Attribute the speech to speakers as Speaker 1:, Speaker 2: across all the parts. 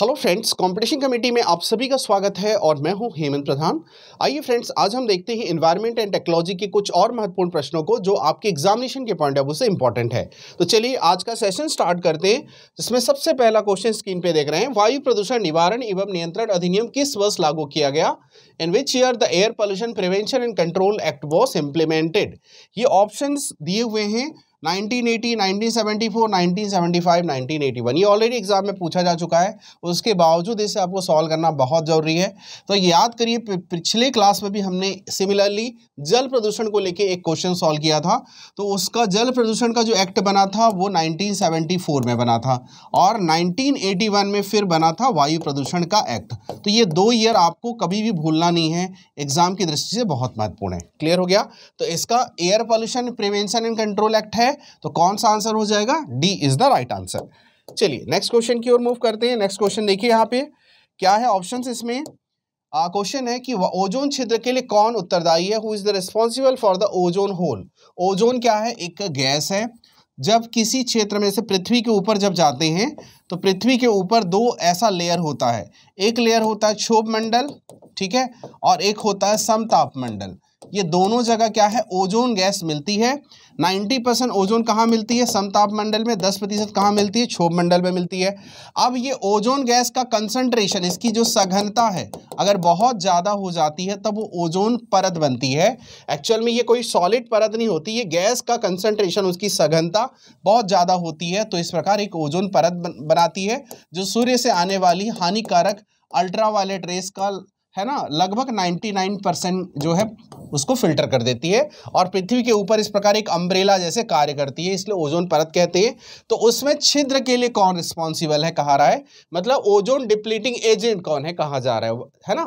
Speaker 1: hello friends competition committee में आप सभी का स्वागत है और मैं हूं हेमंत प्रधान आइए फ्रेंड्स आज हम देखते हैं इन्वायरमेंट एंड टेक्नोलॉजी के कुछ और महत्वपूर्ण प्रश्नों को जो आपके एग्जामिनेशन के पॉइंट ऑफ व्यू से इंपॉर्टेंट है तो चलिए आज का सेशन स्टार्ट करते हैं जिसमें सबसे पहला क्वेश्चन स्क्रीन पे देख रहे हैं वायु प्रदूषण निवारण एवं नियंत्रण अधिनियम किस वर्ष लागू किया गया in which year the air pollution prevention and control act was implemented ये ऑप्शन दिए हुए हैं 1980, 1974, 1975, 1981 ये ऑलरेडी एग्जाम में पूछा जा चुका है उसके बावजूद इसे आपको सॉल्व करना बहुत ज़रूरी है तो याद करिए पिछले क्लास में भी हमने सिमिलरली जल प्रदूषण को लेके एक क्वेश्चन सॉल्व किया था तो उसका जल प्रदूषण का जो एक्ट बना था वो 1974 में बना था और 1981 में फिर बना था वायु प्रदूषण का एक्ट तो ये दो ईयर आपको कभी भी भूलना नहीं है एग्जाम की दृष्टि से बहुत महत्वपूर्ण है क्लियर हो गया तो इसका air pollution prevention and control act है है तो कौन सा आंसर हो जाएगा D is the right answer चलिए नेक्स्ट क्वेश्चन की ओर मूव करते हैं नेक्स्ट क्वेश्चन देखिए यहाँ पे क्या है ऑप्शन इसमें क्वेश्चन है कि ओजोन क्षेत्र के लिए कौन उत्तरदायी है who is the responsible for the ozone hole ozone क्या है एक गैस है जब किसी क्षेत्र में से पृथ्वी के ऊपर जब जाते हैं तो पृथ्वी के ऊपर दो ऐसा लेयर होता है एक लेयर होता है क्षोभ मंडल ठीक है और एक होता है समताप मंडल ये दोनों जगह क्या है ओजोन गैस मिलती है 90 परसेंट ओजोन कहाँ मिलती है समताप मंडल में 10 प्रतिशत कहाँ मिलती है क्षोभ मंडल में मिलती है अब ये ओजोन गैस का कंसंट्रेशन इसकी जो सघनता है अगर बहुत ज़्यादा हो जाती है तब वो ओजोन परत बनती है एक्चुअल में ये कोई सॉलिड परत नहीं होती ये गैस का कंसनट्रेशन उसकी सघनता बहुत ज़्यादा होती है तो इस प्रकार एक ओजोन परत बनाती है जो सूर्य से आने वाली हानिकारक अल्ट्रावायलेट रेस का है ना लगभग 99 परसेंट जो है उसको फिल्टर कर देती है और पृथ्वी के ऊपर इस प्रकार एक अम्ब्रेला जैसे कार्य करती है इसलिए ओजोन परत कहते हैं तो उसमें छिद्र के लिए कौन रिस्पॉन्सिबल है कहा रहा है मतलब ओजोन डिप्लीटिंग एजेंट कौन है कहा जा रहा है है ना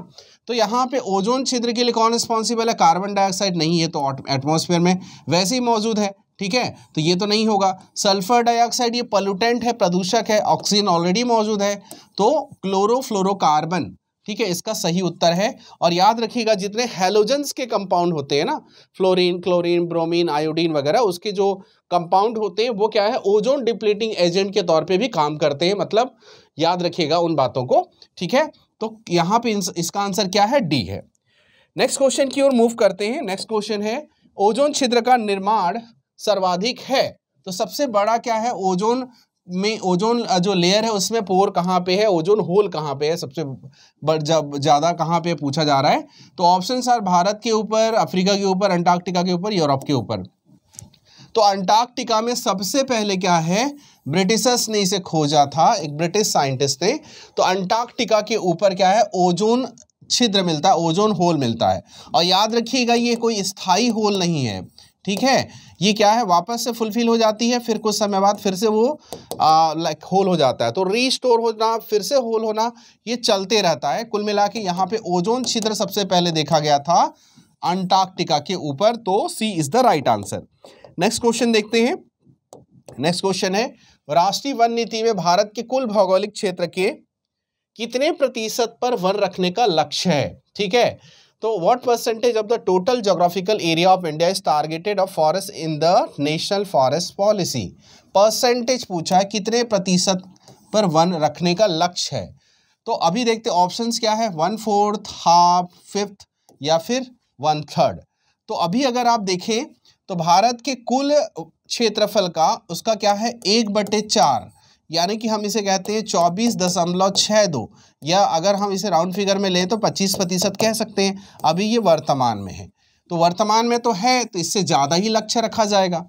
Speaker 1: तो यहाँ पे ओजोन छिद्र के लिए कौन रिस्पॉन्सिबल है कार्बन डाइऑक्साइड नहीं है तो एटमोसफेयर में वैसे ही मौजूद है ठीक है तो ये तो नहीं होगा सल्फर डाइऑक्साइड ये पॉल्यूटेंट है प्रदूषक है ऑक्सीजन ऑलरेडी मौजूद है तो क्लोरोफ्लोरोकार्बन ठीक है इसका सही उत्तर है और याद रखिएगा जितने हेलोजन के कंपाउंड होते हैं ना फ्लोरीन क्लोरीन ब्रोमीन आयोडीन वगैरह उसके जो कंपाउंड होते हैं वो क्या है ओजोन डिप्लीटिंग एजेंट के तौर पे भी काम करते हैं मतलब याद रखिएगा उन बातों को ठीक है तो यहाँ पे इसका आंसर क्या है डी है नेक्स्ट क्वेश्चन की ओर मूव करते हैं नेक्स्ट क्वेश्चन है ओजोन छिद्र का निर्माण सर्वाधिक है तो सबसे बड़ा क्या है ओजोन में ओजोन जो लेयर है उसमें पोर कहाँ पे है ओजोन होल कहाँ पे है सबसे बड़ जब ज़्यादा कहाँ पे पूछा जा रहा है तो ऑप्शन आर भारत के ऊपर अफ्रीका के ऊपर अंटार्कटिका के ऊपर यूरोप के ऊपर तो अंटार्कटिका में सबसे पहले क्या है ब्रिटिशर्स ने इसे खोजा था एक ब्रिटिश साइंटिस्ट ने तो अंटार्कटिका के ऊपर क्या है ओजोन छिद्र मिलता है ओजोन होल मिलता है और याद रखिएगा ये कोई स्थाई होल नहीं है ठीक है ये क्या है वापस से फुलफिल हो जाती है फिर कुछ समय बाद फिर से वो लाइक होल हो जाता है तो रीस्टोर होना फिर से होल होना ये चलते रहता है कुल मिला के यहाँ पे ओजोन छिद्र सबसे पहले देखा गया था अंटार्कटिका के ऊपर तो C is the right answer next question देखते हैं नेक्स्ट क्वेश्चन है राष्ट्रीय वन नीति में भारत के कुल भौगोलिक क्षेत्र के कितने प्रतिशत पर वन रखने का लक्ष्य है ठीक है तो what percentage of the total geographical area of India is targeted of forest in the national forest policy percentage पूछा है कितने प्रतिशत पर वन रखने का लक्ष्य है तो अभी देखते ऑप्शंस क्या है वन फोर्थ हाफ फिफ्थ या फिर वन थर्ड तो अभी अगर आप देखें तो भारत के कुल क्षेत्रफल का उसका क्या है एक बटे चार यानी कि हम इसे कहते हैं चौबीस दशमलव छः दो या अगर हम इसे राउंड फिगर में लें तो पच्चीस प्रतिशत कह सकते हैं अभी ये वर्तमान में है तो वर्तमान में तो है तो इससे ज़्यादा ही लक्ष्य रखा जाएगा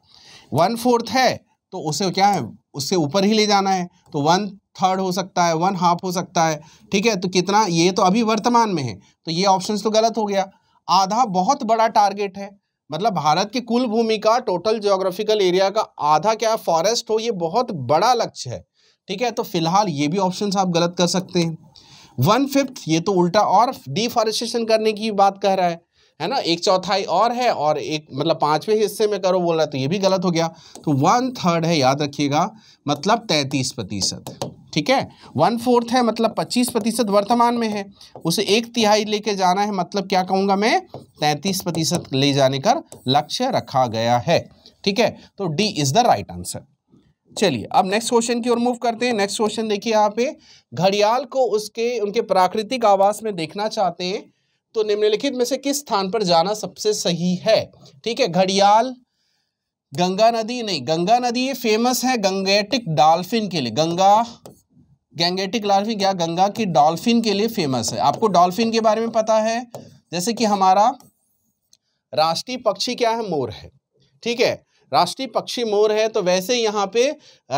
Speaker 1: वन फोर्थ है तो उसे क्या है उससे ऊपर ही ले जाना है तो वन थर्ड हो सकता है वन हाफ हो सकता है ठीक है तो कितना ये तो अभी वर्तमान में है तो ये ऑप्शन तो गलत हो गया आधा बहुत बड़ा टारगेट है मतलब भारत की कुल भूमि का टोटल जोग्राफिकल एरिया का आधा क्या फॉरेस्ट हो ये बहुत बड़ा लक्ष्य है ठीक है तो फिलहाल ये भी ऑप्शन आप गलत कर सकते हैं वन फिफ्थ ये तो उल्टा और डिफॉरेस्टेशन करने की बात कह रहा है है ना एक चौथाई और है और एक मतलब पांचवें हिस्से में करो बोल रहा है तो ये भी गलत हो गया तो वन थर्ड है याद रखिएगा मतलब तैंतीस प्रतिशत ठीक है वन फोर्थ है मतलब पच्चीस प्रतिशत वर्तमान में है उसे एक तिहाई लेके जाना है मतलब क्या कहूँगा मैं तैंतीस प्रतिशत ले जाने का लक्ष्य रखा गया है ठीक है तो D is the right answer चलिए अब नेक्स्ट क्वेश्चन की ओर मूव करते हैं नेक्स्ट क्वेश्चन देखिए यहाँ पे घड़ियाल को उसके उनके प्राकृतिक आवास में देखना चाहते हैं तो निम्नलिखित में से किस स्थान पर जाना सबसे सही है ठीक है घड़ियाल गंगा नदी नहीं गंगा नदी ये फेमस है गंगेटिक डॉल्फिन के लिए गंगा गंगेटिक डॉल्फिन क्या गंगा की डॉल्फिन के लिए फेमस है आपको डॉल्फिन के बारे में पता है जैसे कि हमारा राष्ट्रीय पक्षी क्या है मोर है ठीक है राष्ट्रीय पक्षी मोर है तो वैसे यहाँ पे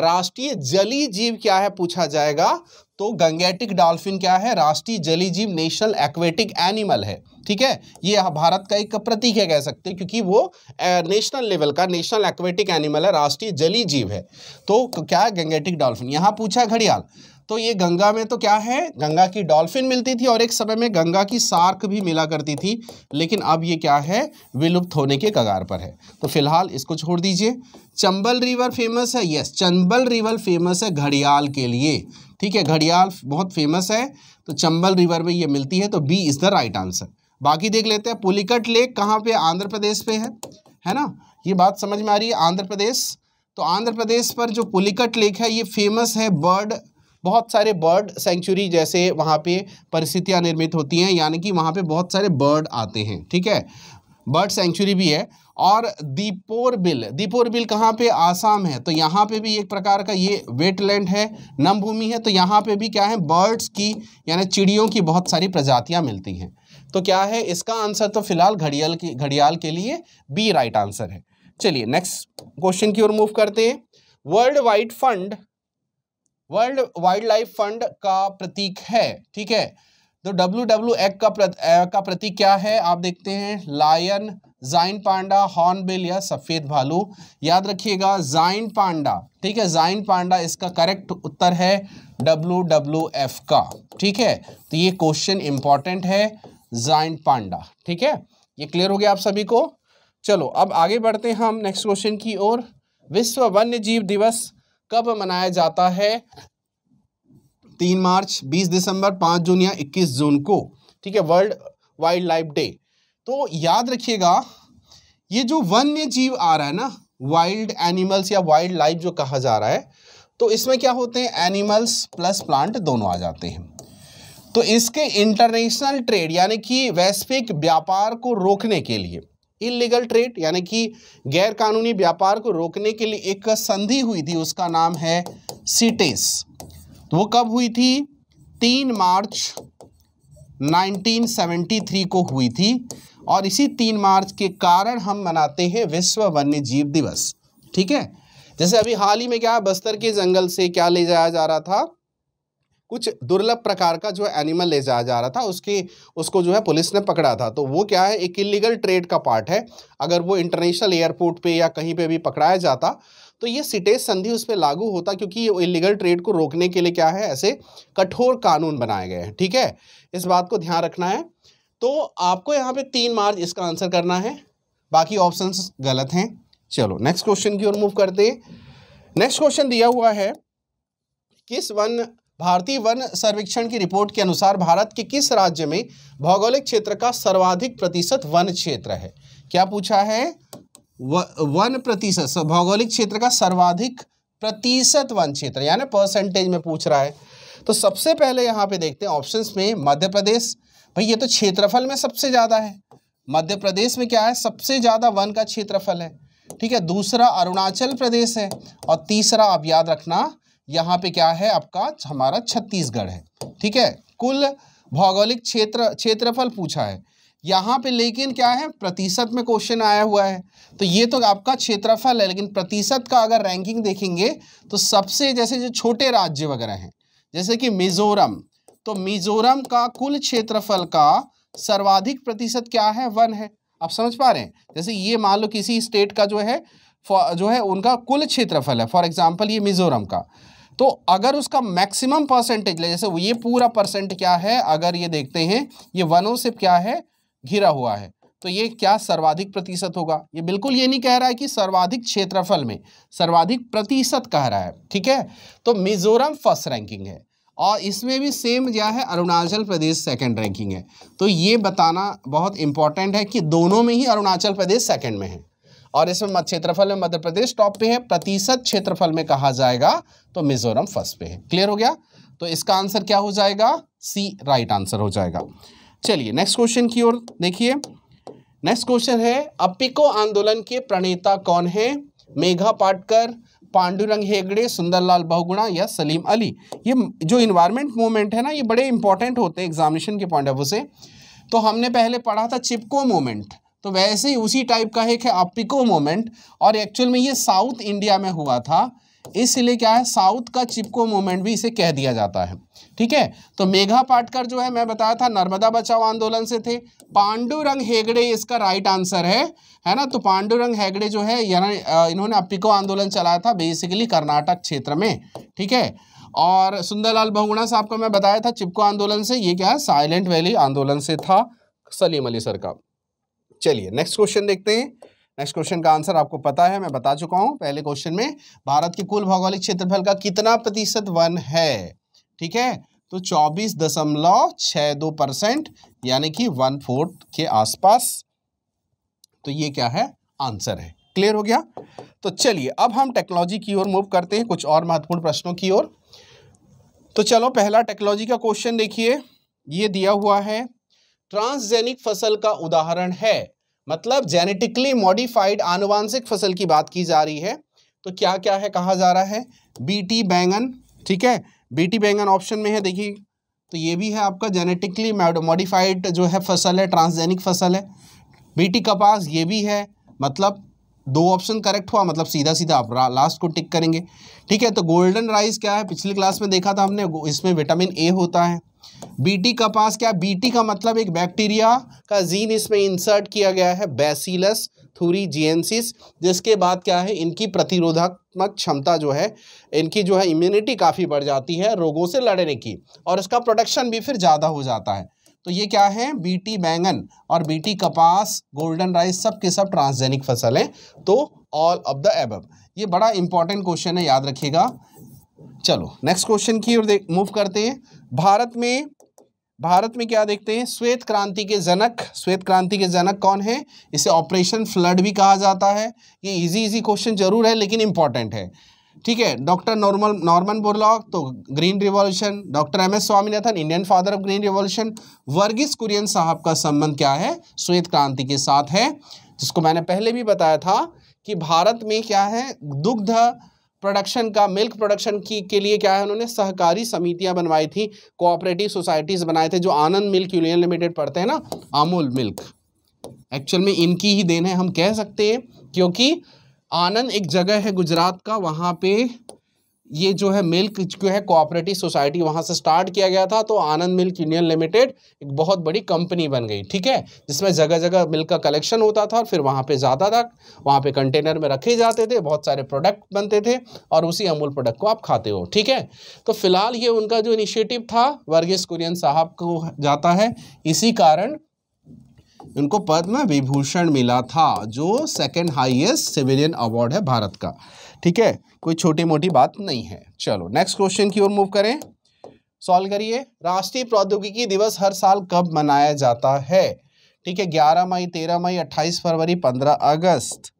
Speaker 1: राष्ट्रीय जली जीव क्या है पूछा जाएगा तो गंगेटिक डॉल्फिन क्या है राष्ट्रीय जली जीव नेशनल एक्वेटिक एनिमल है ठीक है ये भारत का एक प्रतीक है कह सकते हैं क्योंकि वो नेशनल लेवल का नेशनल एक्वेटिक एनिमल है राष्ट्रीय जली जीव है तो क्या है गंगेटिक डॉल्फिन यहाँ पूछा घड़ियाल तो ये गंगा में तो क्या है गंगा की डॉल्फिन मिलती थी और एक समय में गंगा की सार्क भी मिला करती थी लेकिन अब ये क्या है विलुप्त होने के कगार पर है तो फिलहाल इसको छोड़ दीजिए चंबल रिवर फेमस है यस चंबल रिवर फेमस है घड़ियाल के लिए ठीक है घड़ियाल बहुत फेमस है तो चंबल रिवर में ये मिलती है तो B is the right answer बाकी देख लेते हैं पुलिकट लेक कहाँ पे आंध्र प्रदेश पे है है ना ये बात समझ में आ रही है आंध्र प्रदेश तो आंध्र प्रदेश पर जो पुलिकट लेक है ये फेमस है बर्ड बहुत सारे बर्ड सेंचुरी जैसे वहाँ पे परिस्थितियाँ निर्मित होती हैं यानी कि वहाँ पे बहुत सारे बर्ड आते हैं ठीक है बर्ड सेंचुरी भी है और दीपोर बिल दीपोर बिल कहाँ पे आसाम है तो यहाँ पे भी एक प्रकार का ये वेटलैंड है नम भूमि है तो यहाँ पे भी क्या है बर्ड्स की यानी चिड़ियों की बहुत सारी प्रजातियाँ मिलती हैं तो क्या है इसका आंसर तो फिलहाल घड़ियाल की घड़ियाल के लिए बी राइट आंसर है चलिए नेक्स्ट क्वेश्चन की ओर मूव करते हैं world wide fund world wildlife fund का प्रतीक है ठीक है तो डब्ल्यू डब्ल्यू एक्ट का प्रतीक आ, प्रतीक क्या है आप देखते हैं लायन जाइन पांडा हॉर्नबिल या सफ़ेद भालू याद रखिएगा जाइन पांडा ठीक है जाइन पांडा इसका करेक्ट उत्तर है डब्ल्यू डब्ल्यू एफ का ठीक है तो ये क्वेश्चन इंपॉर्टेंट है जाइन पांडा ठीक है ये क्लियर हो गया आप सभी को चलो अब आगे बढ़ते हैं हम नेक्स्ट क्वेश्चन की ओर विश्व वन्य जीव दिवस कब मनाया जाता है तीन मार्च बीस दिसंबर पांच जून या इक्कीस जून को ठीक है वर्ल्ड वाइल्ड लाइफ डे तो याद रखिएगा ये जो वन्य जीव आ रहा है ना वाइल्ड एनिमल्स या वाइल्ड लाइफ जो कहा जा रहा है तो इसमें क्या होते हैं एनिमल्स प्लस प्लांट दोनों आ जाते हैं तो इसके इंटरनेशनल ट्रेड यानी कि वैश्विक व्यापार को रोकने के लिए इलीगल ट्रेड यानी कि गैर कानूनी व्यापार को रोकने के लिए एक संधि हुई थी उसका नाम है सीटेस e तो वो कब हुई थी तीन मार्च 1973 को हुई थी और इसी तीन मार्च के कारण हम मनाते हैं विश्व वन्य जीव दिवस ठीक है जैसे अभी हाल ही में क्या बस्तर के जंगल से क्या ले जाया जा रहा था कुछ दुर्लभ प्रकार का जो एनिमल ले जाया जा रहा था उसकी उसको जो है पुलिस ने पकड़ा था तो वो क्या है एक इलीगल ट्रेड का पार्ट है अगर वो इंटरनेशनल एयरपोर्ट पे या कहीं पे भी पकड़ाया जाता तो ये सिटेज संधि उस पर लागू होता क्योंकि ये इलीगल ट्रेड को रोकने के लिए क्या है ऐसे कठोर कानून बनाए गए हैं ठीक है इस बात को ध्यान रखना है तो आपको यहाँ पर तीन मार्च इसका आंसर करना है बाकी ऑप्शन गलत हैं चलो नेक्स्ट क्वेश्चन की ओर मूव करते नेक्स्ट क्वेश्चन दिया हुआ है किस वन भारतीय वन सर्वेक्षण की रिपोर्ट के अनुसार भारत के किस राज्य में भौगोलिक क्षेत्र का सर्वाधिक प्रतिशत वन क्षेत्र है क्या पूछा है व, वन प्रतिशत भौगोलिक क्षेत्र का सर्वाधिक प्रतिशत वन क्षेत्र यानी परसेंटेज में पूछ रहा है तो सबसे पहले यहाँ पे देखते हैं ऑप्शंस में मध्य प्रदेश भाई ये तो क्षेत्रफल में सबसे ज़्यादा है मध्य प्रदेश में क्या है सबसे ज़्यादा वन का क्षेत्रफल है ठीक है दूसरा अरुणाचल प्रदेश है और तीसरा आप याद रखना यहाँ पे क्या है आपका हमारा छत्तीसगढ़ है ठीक है कुल भौगोलिक क्षेत्र क्षेत्रफल पूछा है यहाँ पे लेकिन क्या है प्रतिशत में क्वेश्चन आया हुआ है तो ये तो आपका क्षेत्रफल है लेकिन प्रतिशत का अगर रैंकिंग देखेंगे तो सबसे जैसे जो छोटे राज्य वगैरह हैं जैसे कि मिजोरम तो मिजोरम का कुल क्षेत्रफल का सर्वाधिक प्रतिशत क्या है वन है आप समझ पा रहे हैं जैसे ये मान लो किसी स्टेट का जो है जो है उनका कुल क्षेत्रफल है फॉर एग्जाम्पल ये मिजोरम का तो अगर उसका मैक्सिमम परसेंटेज जैसे ये पूरा परसेंट क्या है अगर ये देखते हैं ये वनों से क्या है घिरा हुआ है तो ये क्या सर्वाधिक प्रतिशत होगा ये बिल्कुल ये नहीं कह रहा है कि सर्वाधिक क्षेत्रफल में सर्वाधिक प्रतिशत कह रहा है ठीक है तो मिजोरम फर्स्ट रैंकिंग है और इसमें भी सेम क्या है अरुणाचल प्रदेश सेकंड रैंकिंग है तो ये बताना बहुत इंपॉर्टेंट है कि दोनों में ही अरुणाचल प्रदेश सेकंड में है और इसमें क्षेत्रफल में मध्य प्रदेश टॉप पे है प्रतिशत क्षेत्रफल में कहा जाएगा तो मिजोरम फर्स्ट पे है क्लियर हो गया तो इसका आंसर क्या हो जाएगा सी राइट आंसर हो जाएगा चलिए नेक्स्ट क्वेश्चन की ओर देखिए नेक्स्ट क्वेश्चन है अपिको आंदोलन के प्रणेता कौन है मेघा पाटकर पांडुरंग हेगड़े सुंदरलाल बहुगुणा या सलीम अली ये जो इन्वायरमेंट मूवमेंट है ना ये बड़े इंपॉर्टेंट होते हैं एग्जामिनेशन के पॉइंट ऑफ व्यू से तो हमने पहले पढ़ा था चिपको मूवमेंट तो वैसे ही उसी टाइप का एक है अपिको मोमेंट और एक्चुअल में ये साउथ इंडिया में हुआ था इसलिए क्या है साउथ का चिपको मोमेंट भी इसे कह दिया जाता है ठीक है तो मेघा पाटकर जो है मैं बताया था नर्मदा बचाओ आंदोलन से थे पांडुरंग हेगड़े इसका राइट आंसर है है ना तो पांडुरंग हेगड़े जो है यानी इन्होंने अपिको आंदोलन चलाया था बेसिकली कर्नाटक क्षेत्र में ठीक है और सुंदरलाल बहुगुणा साहब को मैं बताया था चिपको आंदोलन से ये क्या है साइलेंट वैली आंदोलन से था सलीम अली सर का चलिए नेक्स्ट क्वेश्चन देखते हैं नेक्स्ट क्वेश्चन का आंसर आपको पता है मैं बता चुका हूँ पहले क्वेश्चन में भारत के कुल भौगोलिक क्षेत्रफल का कितना प्रतिशत वन है ठीक है तो चौबीस दशमलव छः दो परसेंट यानी कि वन फोर्थ के आसपास तो ये क्या है आंसर है क्लियर हो गया तो चलिए अब हम टेक्नोलॉजी की ओर मूव करते हैं कुछ और महत्वपूर्ण प्रश्नों की ओर तो चलो पहला टेक्नोलॉजी का क्वेश्चन देखिए ये दिया हुआ है ट्रांसजेनिक फसल का उदाहरण है मतलब जेनेटिकली मॉडिफाइड आनुवांशिक फसल की बात की जा रही है तो क्या क्या है कहा जा रहा है बीटी बैंगन ठीक है बीटी बैंगन ऑप्शन में है देखिए तो ये भी है आपका जेनेटिकली मॉडिफाइड जो है फसल है ट्रांसजेनिक फसल है बीटी कपास ये भी है मतलब दो ऑप्शन करेक्ट हुआ मतलब सीधा सीधा आप लास्ट को टिक करेंगे ठीक है तो गोल्डन राइस क्या है पिछली क्लास में देखा था हमने इसमें विटामिन ए होता है बीटी कपास क्या बीटी का मतलब एक बैक्टीरिया का जीन इसमें इंसर्ट किया गया है बेसिलस थूरी जीएनसिस जिसके बाद क्या है इनकी प्रतिरोधात्मक क्षमता जो है इनकी जो है इम्यूनिटी काफ़ी बढ़ जाती है रोगों से लड़ने की और इसका प्रोडक्शन भी फिर ज़्यादा हो जाता है तो ये क्या है बीटी बैंगन और बीटी कपास गोल्डन राइस सब के सब ट्रांसजेनिक फसल हैं तो ऑल ऑफ द एबब ये बड़ा इंपॉर्टेंट क्वेश्चन है याद रखिएगा चलो नेक्स्ट क्वेश्चन की ओर देख मूव करते हैं भारत में भारत में क्या देखते हैं श्वेत क्रांति के जनक श्वेत क्रांति के जनक कौन है इसे ऑपरेशन फ्लड भी कहा जाता है ये इजी इजी क्वेश्चन जरूर है लेकिन इंपॉर्टेंट है ठीक है डॉक्टर नॉर्मल नॉर्मन बोरलॉक तो green revolution doctor M S Swaminathan Indian father of green revolution Verghese Kurien साहब का संबंध क्या है श्वेत क्रांति के साथ है जिसको मैंने पहले भी बताया था कि भारत में क्या है दुग्ध प्रोडक्शन का मिल्क प्रोडक्शन की के लिए क्या है उन्होंने सहकारी समितियां बनवाई थी कोऑपरेटिव सोसाइटीज़ बनाए थे जो आनंद मिल्क यूनियन लिमिटेड पढ़ते हैं ना अमूल मिल्क एक्चुअल में इनकी ही देन है हम कह सकते हैं क्योंकि आनंद एक जगह है गुजरात का वहाँ पे ये जो है मिल्क जो है कोऑपरेटिव सोसाइटी वहाँ से स्टार्ट किया गया था तो आनंद मिल्क यूनियन लिमिटेड एक बहुत बड़ी कंपनी बन गई ठीक है जिसमें जगह जगह मिल्क का कलेक्शन होता था और फिर वहाँ पे जाता था वहाँ पे कंटेनर में रखे जाते थे बहुत सारे प्रोडक्ट बनते थे और उसी अमूल प्रोडक्ट को आप खाते हो ठीक है तो फिलहाल ये उनका जो इनिशिएटिव था वर्गीस कुरियन साहब को जाता है इसी कारण उनको पद्म विभूषण मिला था जो सेकेंड हाइएस्ट सिविलियन अवार्ड है भारत का ठीक है कोई छोटी मोटी बात नहीं है चलो नेक्स्ट क्वेश्चन की ओर मूव करें सॉल्व करिए राष्ट्रीय प्रौद्योगिकी दिवस हर साल कब मनाया जाता है ठीक है ग्यारह मई तेरह मई अट्ठाईस फरवरी पंद्रह अगस्त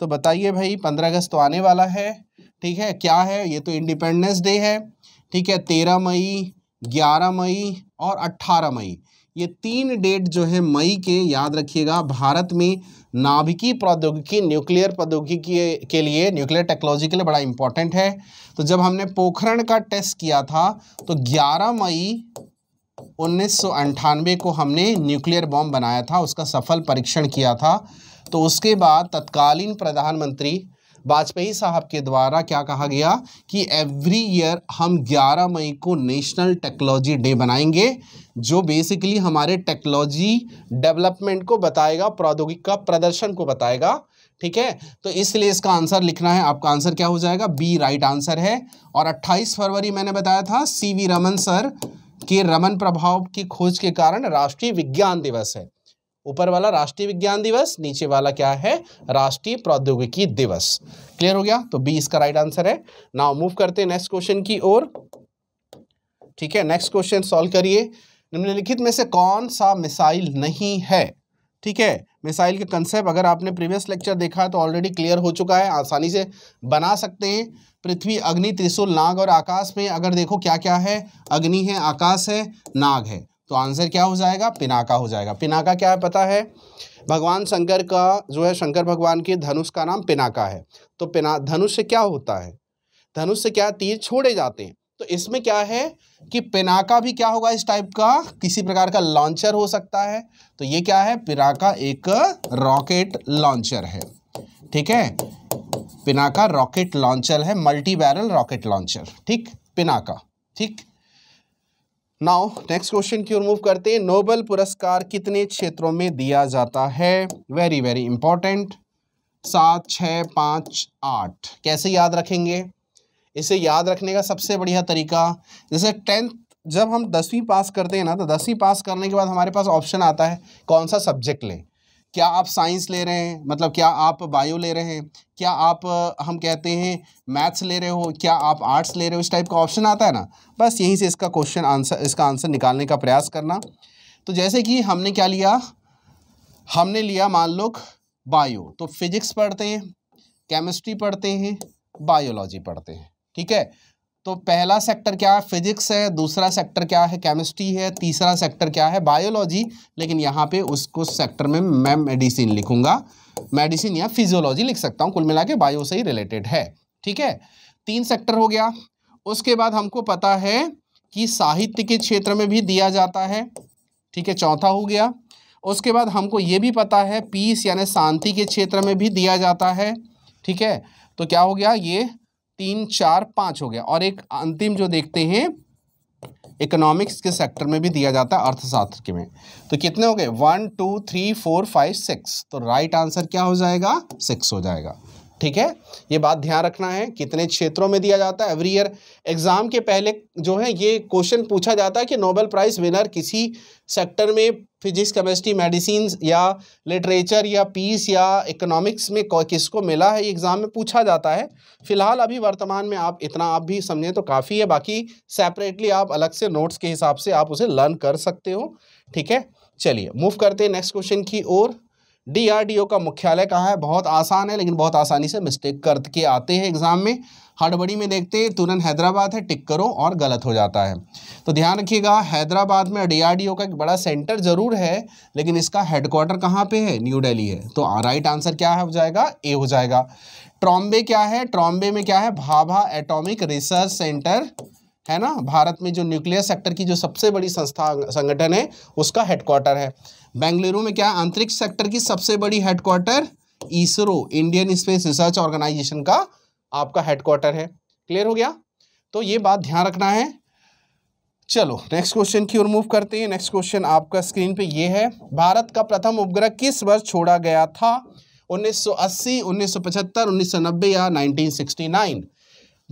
Speaker 1: तो बताइए भाई पंद्रह अगस्त तो आने वाला है ठीक है क्या है ये तो इंडिपेंडेंस डे है ठीक है तेरह मई ग्यारह मई और अट्ठारह मई ये तीन डेट जो है मई के याद रखिएगा भारत में नाभिकी प्रौद्योगिकी न्यूक्लियर प्रौद्योगिकी के लिए न्यूक्लियर टेक्नोलॉजी के लिए बड़ा इंपॉर्टेंट है तो जब हमने पोखरण का टेस्ट किया था तो 11 मई उन्नीस को हमने न्यूक्लियर बॉम्ब बनाया था उसका सफल परीक्षण किया था तो उसके बाद तत्कालीन प्रधानमंत्री वाजपेयी साहब के द्वारा क्या कहा गया कि एवरी ईयर हम 11 मई को नेशनल टेक्नोलॉजी डे बनाएंगे जो बेसिकली हमारे टेक्नोलॉजी डेवलपमेंट को बताएगा प्रौद्योगिकी का प्रदर्शन को बताएगा ठीक है तो इसलिए इसका आंसर लिखना है आपका आंसर क्या हो जाएगा बी राइट आंसर है और 28 फरवरी मैंने बताया था सी वी रमन सर के रमन प्रभाव की खोज के कारण राष्ट्रीय विज्ञान दिवस है ऊपर वाला राष्ट्रीय विज्ञान दिवस नीचे वाला क्या है राष्ट्रीय प्रौद्योगिकी दिवस क्लियर हो गया तो बी इसका राइट आंसर है नाउ मूव करते हैं नेक्स्ट क्वेश्चन की ओर ठीक है नेक्स्ट क्वेश्चन सॉल्व करिए निम्नलिखित में से कौन सा मिसाइल नहीं है ठीक है मिसाइल के कंसेप्ट अगर आपने प्रीवियस लेक्चर देखा तो ऑलरेडी क्लियर हो चुका है आसानी से बना सकते हैं पृथ्वी अग्नि त्रिशूल नाग और आकाश में अगर देखो क्या क्या है अग्नि है आकाश है नाग है तो आंसर क्या हो जाएगा पिनाका हो जाएगा पिनाका क्या है पता है भगवान शंकर का जो है शंकर भगवान के धनुष का नाम पिनाका है तो पिना धनुष से क्या होता है धनुष से क्या तीर छोड़े जाते हैं तो इसमें क्या है कि पिनाका भी क्या होगा इस टाइप का किसी प्रकार का लॉन्चर हो सकता है तो ये क्या है पिनाका एक रॉकेट लॉन्चर है ठीक है पिनाका रॉकेट लॉन्चर है मल्टी बैरल रॉकेट लॉन्चर ठीक पिनाका ठीक नाउ नेक्स्ट क्वेश्चन की ओर मूव करते हैं नोबल पुरस्कार कितने क्षेत्रों में दिया जाता है वेरी वेरी इंपॉर्टेंट सात छः पाँच आठ कैसे याद रखेंगे इसे याद रखने का सबसे बढ़िया तरीका जैसे टेंथ जब हम दसवीं पास करते हैं ना तो दसवीं पास करने के बाद हमारे पास ऑप्शन आता है कौन सा सब्जेक्ट लें क्या आप साइंस ले रहे हैं मतलब क्या आप बायो ले रहे हैं क्या आप हम कहते हैं मैथ्स ले रहे हो क्या आप आर्ट्स ले रहे हो इस टाइप का ऑप्शन आता है ना बस यहीं से इसका क्वेश्चन आंसर इसका आंसर निकालने का प्रयास करना तो जैसे कि हमने क्या लिया हमने लिया मान लो बायो तो फिजिक्स पढ़ते हैं केमिस्ट्री पढ़ते हैं बायोलॉजी पढ़ते हैं ठीक है तो पहला सेक्टर क्या है फिजिक्स है दूसरा सेक्टर क्या है केमिस्ट्री है तीसरा सेक्टर क्या है बायोलॉजी लेकिन यहाँ पे उसको सेक्टर में मैं मेडिसिन लिखूंगा मेडिसिन या फिजियोलॉजी लिख सकता हूँ कुल मिला के बायो से ही रिलेटेड है ठीक है तीन सेक्टर हो गया उसके बाद हमको पता है कि साहित्य के क्षेत्र में भी दिया जाता है ठीक है चौथा हो गया उसके बाद हमको ये भी पता है पीस यानी शांति के क्षेत्र में भी दिया जाता है ठीक है तो क्या हो गया ये तीन चार पाँच हो गया और एक अंतिम जो देखते हैं इकोनॉमिक्स के सेक्टर में भी दिया जाता है अर्थशास्त्र के में तो कितने हो गए one two three four five six तो राइट आंसर क्या हो जाएगा सिक्स हो जाएगा ठीक है ये बात ध्यान रखना है कितने क्षेत्रों में दिया जाता है एवरी ईयर एग्ज़ाम के पहले जो है ये क्वेश्चन पूछा जाता है कि नोबेल प्राइज़ विनर किसी सेक्टर में फिजिक्स केमिस्ट्री मेडिसिन या लिटरेचर या पीस या इकोनॉमिक्स में किसको मिला है एग्ज़ाम में पूछा जाता है फिलहाल अभी वर्तमान में आप इतना आप भी समझें तो काफ़ी है बाकी सेपरेटली आप अलग से नोट्स के हिसाब से आप उसे लर्न कर सकते हो ठीक है चलिए मूव करते हैं नेक्स्ट क्वेश्चन की ओर डीआरडीओ का मुख्यालय कहाँ है बहुत आसान है लेकिन बहुत आसानी से मिस्टेक करके आते हैं एग्ज़ाम में हड़बड़ी में देखते हैं तुरंत हैदराबाद है टिक करो और गलत हो जाता है तो ध्यान रखिएगा हैदराबाद में डीआरडीओ का एक बड़ा सेंटर ज़रूर है लेकिन इसका हेडक्वार्टर कहाँ पे है न्यू दिल्ली है तो राइट आंसर क्या हो जाएगा ए हो जाएगा ट्रॉम्बे क्या है ट्रॉम्बे में क्या है भाभा एटॉमिक रिसर्च सेंटर है ना भारत में जो न्यूक्लियर सेक्टर की जो सबसे बड़ी संस्था संगठन है उसका हेडक्वार्टर है बेंगलुरु में क्या अंतरिक्ष सेक्टर की सबसे बड़ी headquarter ISRO Indian space research organisation का आपका हेडक्वार्टर है क्लियर हो गया तो ये बात ध्यान रखना है चलो नेक्स्ट क्वेश्चन की ओर मूव करते हैं नेक्स्ट क्वेश्चन आपका स्क्रीन पे ये है भारत का प्रथम उपग्रह किस वर्ष छोड़ा गया था 1980, 1975, 1990 या 1969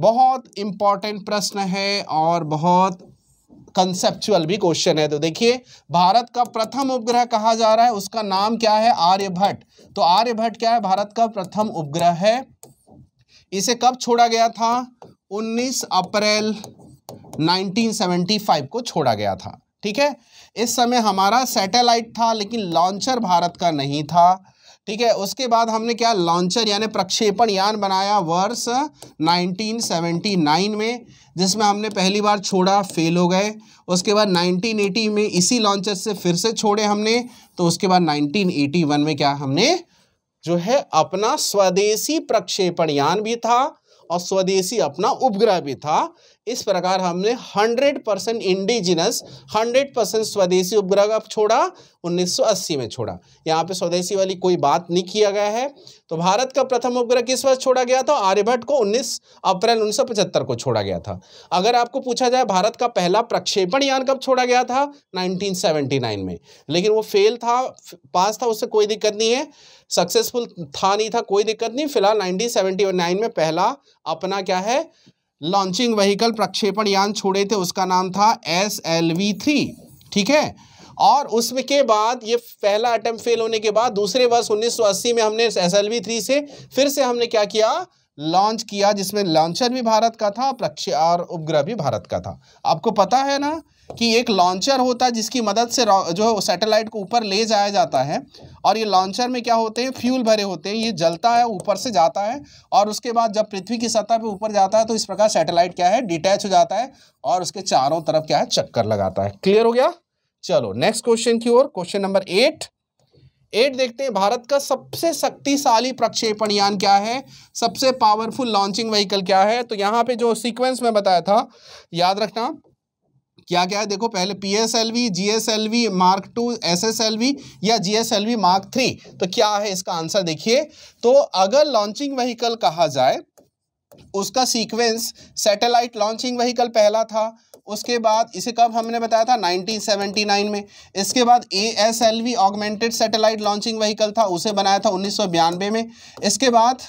Speaker 1: बहुत इंपॉर्टेंट प्रश्न है और बहुत कंसेप्चुअल भी क्वेश्चन है तो देखिए भारत का प्रथम उपग्रह कहा जा रहा है उसका नाम क्या है आर्यभट्ट तो आर्यभट्ट क्या है भारत का प्रथम उपग्रह है इसे कब छोड़ा गया था 19 अप्रैल 1975 को छोड़ा गया था ठीक है इस समय हमारा सैटेलाइट था लेकिन लॉन्चर भारत का नहीं था ठीक है उसके बाद हमने क्या लॉन्चर यानी प्रक्षेपण यान बनाया वर्ष 1979 में जिसमें हमने पहली बार छोड़ा फेल हो गए उसके बाद 1980 में इसी लॉन्चर से फिर से छोड़े हमने तो उसके बाद 1981 में क्या हमने जो है अपना स्वदेशी प्रक्षेपण यान भी था और स्वदेशी अपना उपग्रह भी था इस प्रकार हमने 100 परसेंट इंडिजिनस हंड्रेड परसेंट स्वदेशी उपग्रह का छोड़ा 1980 में छोड़ा यहाँ पे स्वदेशी वाली कोई बात नहीं किया गया है तो भारत का प्रथम उपग्रह किस वर्ष छोड़ा गया था आर्यभट्ट को 19 अप्रैल 1975 को छोड़ा गया था अगर आपको पूछा जाए भारत का पहला प्रक्षेपण यान कब छोड़ा गया था नाइनटीन में लेकिन वो फेल था पास था उससे कोई दिक्कत नहीं है सक्सेसफुल था नहीं था कोई दिक्कत नहीं फिलहाल नाइनटीन में पहला अपना क्या है लॉन्चिंग व्हीकल प्रक्षेपण यान छोड़े थे उसका नाम था एस एल वी थ्री ठीक है और उसमें के बाद ये पहला अटैम्प्ट फेल होने के बाद दूसरे वर्ष 1980 में हमने एस एल वी थ्री से फिर से हमने क्या किया लॉन्च किया जिसमें लॉन्चर भी भारत का था प्रक्षे और उपग्रह भी भारत का था आपको पता है ना कि एक लॉन्चर होता है जिसकी मदद से जो सैटेलाइट को ऊपर ले जाया जाता है और ये लॉन्चर में क्या होते हैं फ्यूल भरे होते हैं ये जलता है ऊपर से जाता है और उसके बाद जब पृथ्वी की सतह पर ऊपर जाता है तो इस प्रकार सैटेलाइट क्या है डिटैच हो जाता है और उसके चारों तरफ क्या है चक्कर लगाता है क्लियर हो गया चलो नेक्स्ट क्वेश्चन की ओर क्वेश्चन नंबर एट एट देखते हैं भारत का सबसे शक्तिशाली प्रक्षेपण यान क्या है सबसे पावरफुल लॉन्चिंग व्हीकल क्या है तो यहाँ पे जो सीक्वेंस में बताया था याद रखना क्या क्या है देखो पहले P S L V G S L V mark two S S L V या G S L V mark three तो क्या है इसका आंसर देखिए तो अगर लॉन्चिंग व्हीकल कहा जाए उसका सीक्वेंस सैटेलाइट लॉन्चिंग व्हीकल पहला था उसके बाद इसे कब हमने बताया था 1979 में इसके बाद A S L V augmented satellite launching vehicle था उसे बनाया था उन्नीस में इसके बाद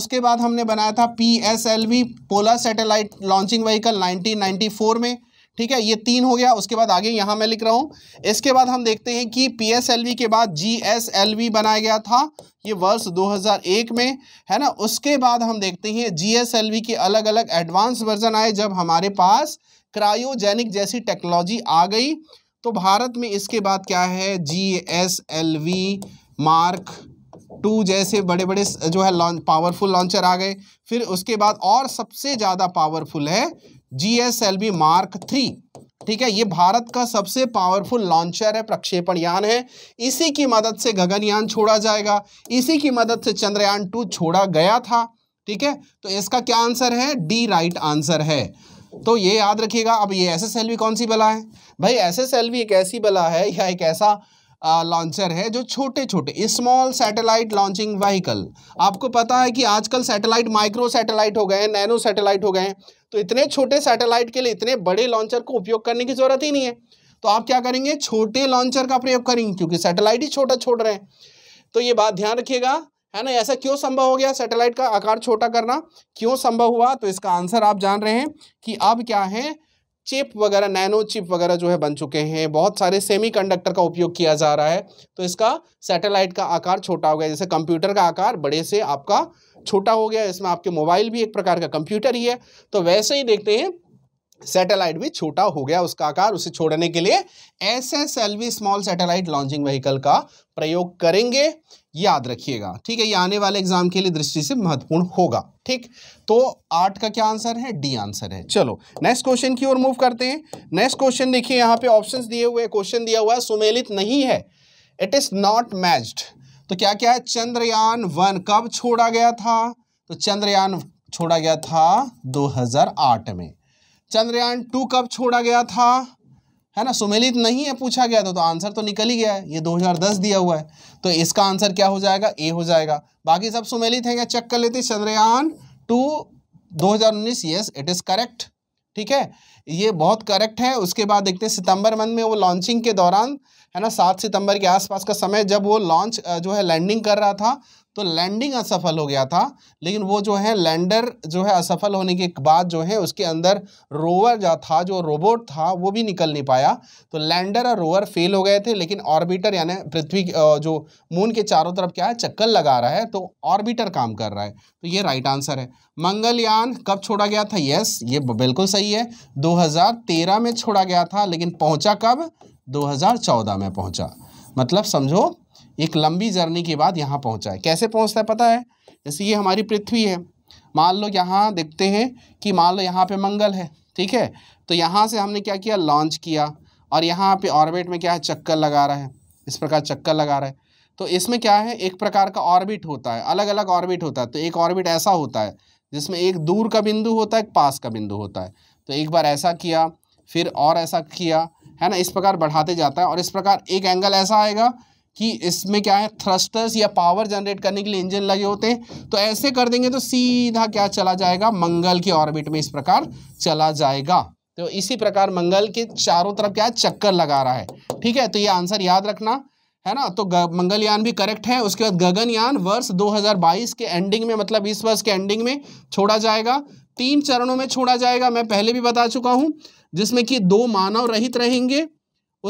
Speaker 1: उसके बाद हमने बनाया था P S L V polar satellite launching vehicle 1994 में ठीक है ये तीन हो गया उसके बाद आगे यहां मैं लिख रहा हूँ इसके बाद हम देखते हैं कि पीएसएलवी के बाद जीएसएलवी बनाया गया था ये वर्ष 2001 में है ना उसके बाद हम देखते हैं जीएसएलवी के अलग अलग एडवांस वर्जन आए जब हमारे पास क्रायोजेनिक जैसी टेक्नोलॉजी आ गई तो भारत में इसके बाद क्या है G S L V mark two जैसे बड़े बड़े जो है लॉन्च पावरफुल लॉन्चर आ गए फिर उसके बाद और सबसे ज़्यादा पावरफुल है G S L V mark three ठीक है ये भारत का सबसे पावरफुल लॉन्चर है प्रक्षेपण यान है इसी की मदद से गगनयान छोड़ा जाएगा इसी की मदद से चंद्रयान टू छोड़ा गया था ठीक है तो इसका क्या आंसर है डी राइट आंसर है तो ये याद रखिएगा अब ये एस कौन सी बला है भाई एस एक ऐसी बला है या एक ऐसा लॉन्चर है जो छोटे छोटे स्मॉल सैटेलाइट लॉन्चिंग व्हीकल आपको पता है कि आजकल सैटेलाइट माइक्रो सैटेलाइट हो गए हैं नैनो सैटेलाइट हो गए हैं तो इतने छोटे सैटेलाइट के लिए इतने बड़े लॉन्चर को उपयोग करने की ज़रूरत ही नहीं है तो आप क्या करेंगे छोटे लॉन्चर का प्रयोग करेंगे क्योंकि सैटेलाइट ही छोटा छोड़ रहे हैं तो ये बात ध्यान रखिएगा है ना ऐसा क्यों संभव हो गया सैटेलाइट का आकार छोटा करना क्यों संभव हुआ तो इसका आंसर आप जान रहे हैं कि अब क्या है चिप वगैरह नैनो चिप वगैरह जो है बन चुके हैं बहुत सारे सेमीकंडक्टर का उपयोग किया जा रहा है तो इसका सैटेलाइट का आकार छोटा हो गया जैसे कंप्यूटर का आकार बड़े से आपका छोटा हो गया इसमें आपके मोबाइल भी एक प्रकार का कंप्यूटर ही है तो वैसे ही देखते हैं सैटेलाइट भी छोटा हो गया उसका आकार उसे छोड़ने के लिए S S L V small satellite launching vehicle का प्रयोग करेंगे याद रखिएगा ठीक है ये आने वाले एग्जाम के लिए दृष्टि से महत्वपूर्ण होगा ठीक तो आठ का क्या आंसर है डी आंसर है चलो नेक्स्ट क्वेश्चन की ओर मूव करते हैं नेक्स्ट क्वेश्चन देखिए यहाँ पे ऑप्शन दिए हुए क्वेश्चन दिया हुआ है सुमेलित नहीं है इट इज नॉट मैच्ड तो क्या क्या है चंद्रयान वन कब छोड़ा गया था तो चंद्रयान छोड़ा गया था 2008 में चंद्रयान टू कब छोड़ा गया था है ना सुमेलित नहीं है पूछा गया था तो आंसर तो निकल ही गया है ये 2010 दिया हुआ है तो इसका आंसर क्या हो जाएगा ए हो जाएगा बाकी सब सुमेलित है क्या चेक कर लेते चंद्रयान टू दो उन्नीस यस इट इज़ करेक्ट ठीक है ये बहुत करेक्ट है उसके बाद देखते हैं सितंबर मंथ में वो लॉन्चिंग के दौरान है ना सात सितंबर के आसपास का समय जब वो लॉन्च जो है लैंडिंग कर रहा था तो लैंडिंग असफल हो गया था लेकिन वो जो है लैंडर जो है असफल होने के बाद जो है उसके अंदर रोवर जो था जो रोबोट था वो भी निकल नहीं पाया तो लैंडर और रोवर फेल हो गए थे लेकिन ऑर्बिटर यानी पृथ्वी जो मून के चारों तरफ क्या है चक्कर लगा रहा है तो ऑर्बिटर काम कर रहा है तो ये राइट आंसर है मंगलयान कब छोड़ा गया था यस ये बिल्कुल सही है दो में छोड़ा गया था लेकिन पहुँचा कब 2014 में पहुंचा मतलब समझो एक लंबी जर्नी के बाद यहाँ पहुँचा है कैसे पहुँचता है पता है जैसे ये हमारी पृथ्वी है मान लो यहाँ देखते हैं कि मान लो यहाँ पे मंगल है ठीक है तो यहाँ से हमने क्या किया लॉन्च किया और यहाँ पे ऑर्बिट में क्या है चक्कर लगा रहा है इस प्रकार चक्कर लगा रहा है तो इसमें क्या है एक प्रकार का ऑर्बिट होता है अलग अलग ऑर्बिट होता है तो एक ऑर्बिट ऐसा होता है जिसमें एक दूर का बिंदु होता है एक पास का बिंदु होता है तो एक बार ऐसा किया फिर और ऐसा किया है ना इस प्रकार बढ़ाते जाता है और इस प्रकार एक एंगल ऐसा आएगा कि इसमें क्या है थ्रस्टर्स या पावर जनरेट करने के लिए इंजन लगे होते हैं तो ऐसे कर देंगे तो सीधा क्या चला जाएगा मंगल के ऑर्बिट में इस प्रकार चला जाएगा तो इसी प्रकार मंगल के चारों तरफ क्या है चक्कर लगा रहा है ठीक है तो ये आंसर याद रखना है ना तो मंगलयान भी करेक्ट है उसके बाद गगनयान वर्ष 2022 के एंडिंग में मतलब इस वर्ष के एंडिंग में छोड़ा जाएगा तीन चरणों में छोड़ा जाएगा मैं पहले भी बता चुका हूं जिसमें कि दो मानव रहित रहेंगे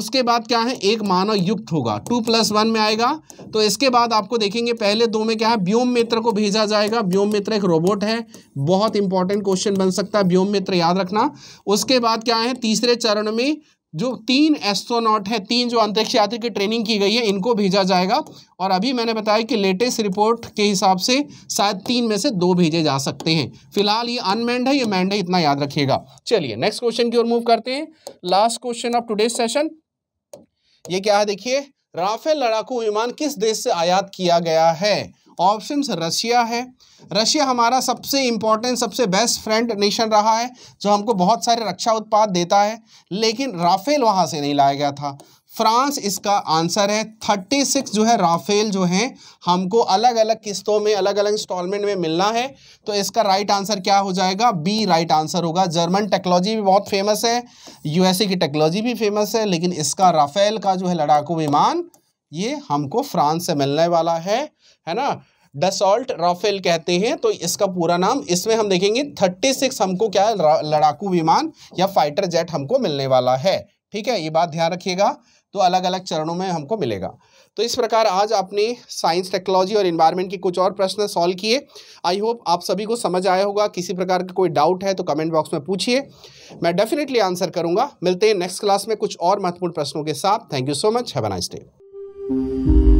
Speaker 1: उसके बाद क्या है एक मानव युक्त होगा टू प्लस वन में आएगा तो इसके बाद आपको देखेंगे पहले दो में क्या है व्योम मित्र को भेजा जाएगा व्योम मित्र एक रोबोट है बहुत इंपॉर्टेंट क्वेश्चन बन सकता है व्योम मित्र याद रखना उसके बाद क्या है तीसरे चरण में जो तीन एस्ट्रोनॉट है तीन जो अंतरिक्ष यात्री की ट्रेनिंग की गई है इनको भेजा जाएगा और अभी मैंने बताया कि लेटेस्ट रिपोर्ट के हिसाब से शायद तीन में से दो भेजे जा सकते हैं फिलहाल ये अनमेंड है ये मैंड है इतना याद रखिएगा चलिए नेक्स्ट क्वेश्चन की ओर मूव करते हैं last question of today session ये क्या है देखिए राफेल लड़ाकू विमान किस देश से आयात किया गया है ऑप्शन रशिया है रशिया हमारा सबसे इम्पोर्टेंट सबसे बेस्ट फ्रेंड नेशन रहा है जो हमको बहुत सारे रक्षा उत्पाद देता है लेकिन राफेल वहाँ से नहीं लाया गया था फ्रांस इसका आंसर है थर्टी सिक्स जो है राफेल जो है हमको अलग अलग किस्तों में अलग अलग इंस्टॉलमेंट में मिलना है तो इसका राइट आंसर क्या हो जाएगा बी राइट आंसर होगा जर्मन टेक्नोलॉजी भी बहुत फेमस है यूएसए की टेक्नोलॉजी भी फेमस है लेकिन इसका राफेल का जो है लड़ाकू विमान ये हमको फ्रांस से मिलने वाला है है ना डसॉल्ट राफेल कहते हैं तो इसका पूरा नाम इसमें हम देखेंगे थर्टी सिक्स हमको क्या लड़ाकू विमान या फाइटर जेट हमको मिलने वाला है ठीक है ये बात ध्यान रखिएगा तो अलग अलग चरणों में हमको मिलेगा तो इस प्रकार आज आपने साइंस टेक्नोलॉजी और इन्वायरमेंट के कुछ और प्रश्न सॉल्व किए आई होप आप सभी को समझ आया होगा किसी प्रकार का कोई डाउट है तो कमेंट बॉक्स में पूछिए मैं डेफिनेटली आंसर करूंगा मिलते हैं नेक्स्ट क्लास में कुछ और महत्वपूर्ण प्रश्नों के साथ thank you so much have a nice day